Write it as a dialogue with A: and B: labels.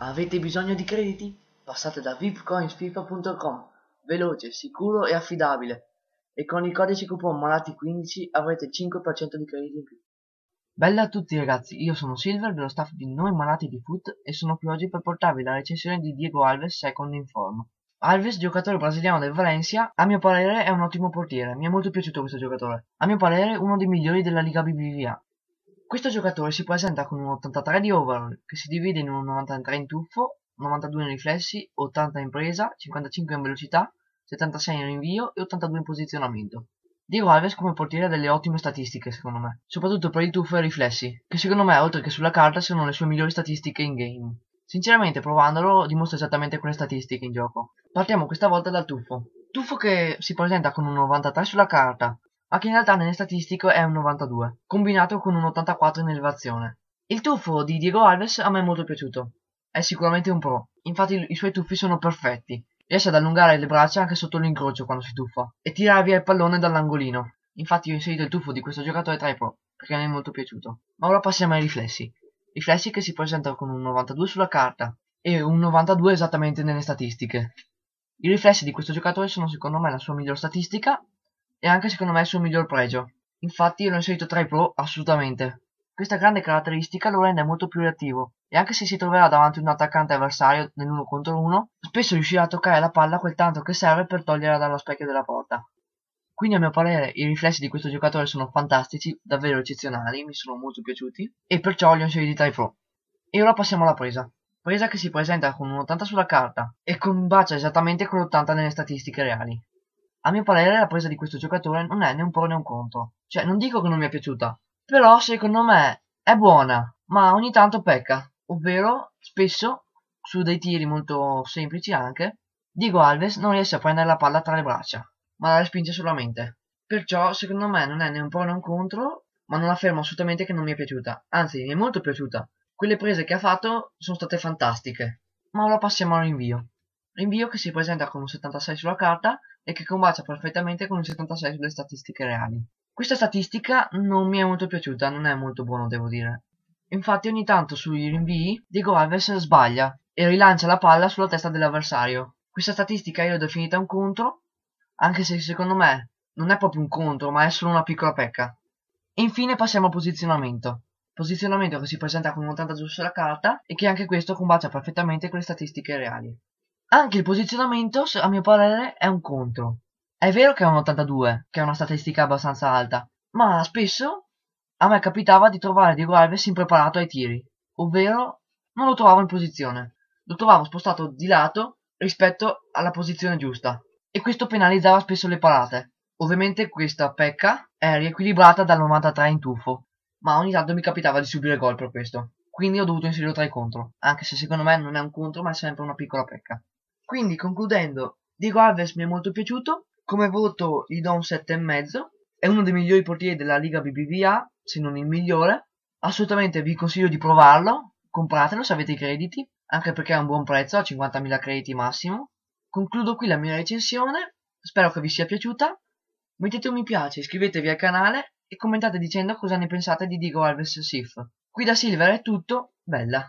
A: Avete bisogno di crediti? Passate da vipcoinsfifa.com, veloce, sicuro e affidabile. E con il codice coupon Malati15 avrete 5% di crediti in più. Bella a tutti ragazzi, io sono Silver dello staff di Noi Malati di Foot e sono qui oggi per portarvi la recensione di Diego Alves Second in forma. Alves, giocatore brasiliano del Valencia, a mio parere è un ottimo portiere, mi è molto piaciuto questo giocatore. A mio parere uno dei migliori della Liga BBVA. Questo giocatore si presenta con un 83 di overall, che si divide in un 93 in tuffo, 92 in riflessi, 80 in presa, 55 in velocità, 76 in invio e 82 in posizionamento. Diego Alves come portiere ha delle ottime statistiche secondo me, soprattutto per il tuffo e i riflessi, che secondo me oltre che sulla carta sono le sue migliori statistiche in game. Sinceramente provandolo dimostra esattamente quelle statistiche in gioco. Partiamo questa volta dal tuffo. Tuffo che si presenta con un 93 sulla carta, ma che in realtà nelle statistiche è un 92, combinato con un 84 in elevazione. Il tuffo di Diego Alves a me è molto piaciuto. È sicuramente un pro, infatti i suoi tuffi sono perfetti. Riesce ad allungare le braccia anche sotto l'incrocio quando si tuffa e tirare via il pallone dall'angolino. Infatti io ho inserito il tuffo di questo giocatore tra i pro, perché mi è molto piaciuto. Ma ora passiamo ai riflessi. Riflessi che si presentano con un 92 sulla carta e un 92 esattamente nelle statistiche. I riflessi di questo giocatore sono secondo me la sua miglior statistica e anche secondo me il suo miglior pregio. Infatti io l'ho inserito tra i pro assolutamente. Questa grande caratteristica lo rende molto più reattivo e anche se si troverà davanti un attaccante avversario nell'uno contro uno, spesso riuscirà a toccare la palla quel tanto che serve per toglierla dallo specchio della porta. Quindi a mio parere i riflessi di questo giocatore sono fantastici, davvero eccezionali, mi sono molto piaciuti e perciò li ho inseriti tra i pro. E ora passiamo alla presa. Presa che si presenta con un 80 sulla carta e combacia esattamente con l'80 nelle statistiche reali a mio parere la presa di questo giocatore non è né un pro né un contro. Cioè, non dico che non mi è piaciuta, però secondo me è buona, ma ogni tanto pecca. Ovvero, spesso, su dei tiri molto semplici anche, Diego Alves non riesce a prendere la palla tra le braccia, ma la respinge solamente. Perciò, secondo me, non è né un pro né un contro, ma non affermo assolutamente che non mi è piaciuta. Anzi, mi è molto piaciuta. Quelle prese che ha fatto sono state fantastiche. Ma ora passiamo all'invio. Rinvio che si presenta con un 76 sulla carta e che combacia perfettamente con un 76 sulle statistiche reali. Questa statistica non mi è molto piaciuta, non è molto buono devo dire. Infatti ogni tanto sui rinvii Diego Alves sbaglia e rilancia la palla sulla testa dell'avversario. Questa statistica io l'ho definita un contro, anche se secondo me non è proprio un contro, ma è solo una piccola pecca. E infine passiamo al posizionamento. Posizionamento che si presenta con un 80 giù sulla carta e che anche questo combacia perfettamente con le statistiche reali. Anche il posizionamento, a mio parere, è un contro. È vero che è un 82, che è una statistica abbastanza alta, ma spesso a me capitava di trovare Diego Alves impreparato ai tiri, ovvero non lo trovavo in posizione, lo trovavo spostato di lato rispetto alla posizione giusta e questo penalizzava spesso le parate. Ovviamente questa pecca è riequilibrata dal 93 in tuffo, ma ogni tanto mi capitava di subire gol per questo, quindi ho dovuto inserirlo tra i contro, anche se secondo me non è un contro ma è sempre una piccola pecca. Quindi concludendo, dico Alves mi è molto piaciuto, come voto gli do un 7,5, è uno dei migliori portieri della Liga BBVA, se non il migliore, assolutamente vi consiglio di provarlo, compratelo se avete i crediti, anche perché è un buon prezzo, a 50.000 crediti massimo. Concludo qui la mia recensione, spero che vi sia piaciuta, mettete un mi piace, iscrivetevi al canale e commentate dicendo cosa ne pensate di Diego Alves Sif. Qui da Silver è tutto, bella!